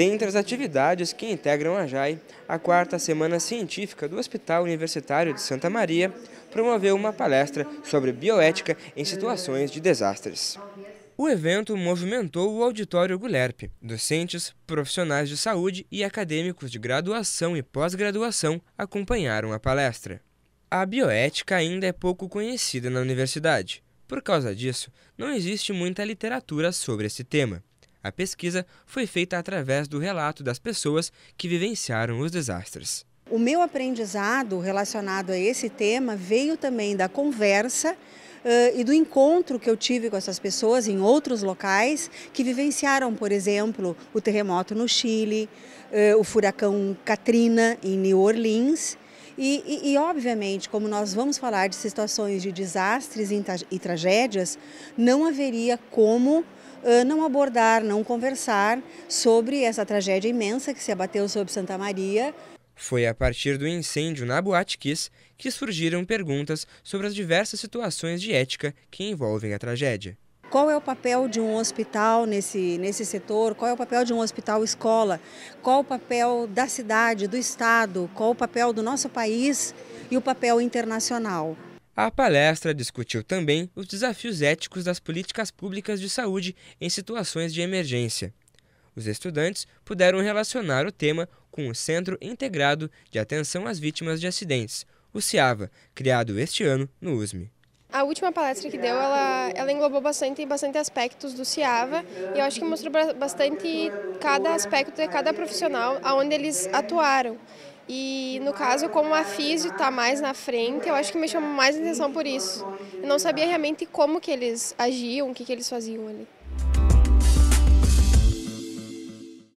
Dentre as atividades que integram a JAI, a quarta semana científica do Hospital Universitário de Santa Maria promoveu uma palestra sobre bioética em situações de desastres. O evento movimentou o auditório Gulerpe. Docentes, profissionais de saúde e acadêmicos de graduação e pós-graduação acompanharam a palestra. A bioética ainda é pouco conhecida na universidade. Por causa disso, não existe muita literatura sobre esse tema. A pesquisa foi feita através do relato das pessoas que vivenciaram os desastres. O meu aprendizado relacionado a esse tema veio também da conversa Uh, e do encontro que eu tive com essas pessoas em outros locais que vivenciaram, por exemplo, o terremoto no Chile, uh, o furacão Katrina em New Orleans e, e, e, obviamente, como nós vamos falar de situações de desastres e tragédias, não haveria como uh, não abordar, não conversar sobre essa tragédia imensa que se abateu sobre Santa Maria. Foi a partir do incêndio na Boate Kiss que surgiram perguntas sobre as diversas situações de ética que envolvem a tragédia. Qual é o papel de um hospital nesse, nesse setor? Qual é o papel de um hospital escola? Qual o papel da cidade, do Estado? Qual o papel do nosso país e o papel internacional? A palestra discutiu também os desafios éticos das políticas públicas de saúde em situações de emergência. Os estudantes puderam relacionar o tema com o Centro Integrado de Atenção às Vítimas de Acidentes, o CIAVA, criado este ano no USME. A última palestra que deu, ela, ela englobou bastante, bastante aspectos do CIAVA e eu acho que mostrou bastante cada aspecto de cada profissional, aonde eles atuaram. E no caso, como a físio está mais na frente, eu acho que me chamou mais atenção por isso. Eu não sabia realmente como que eles agiam, o que, que eles faziam ali.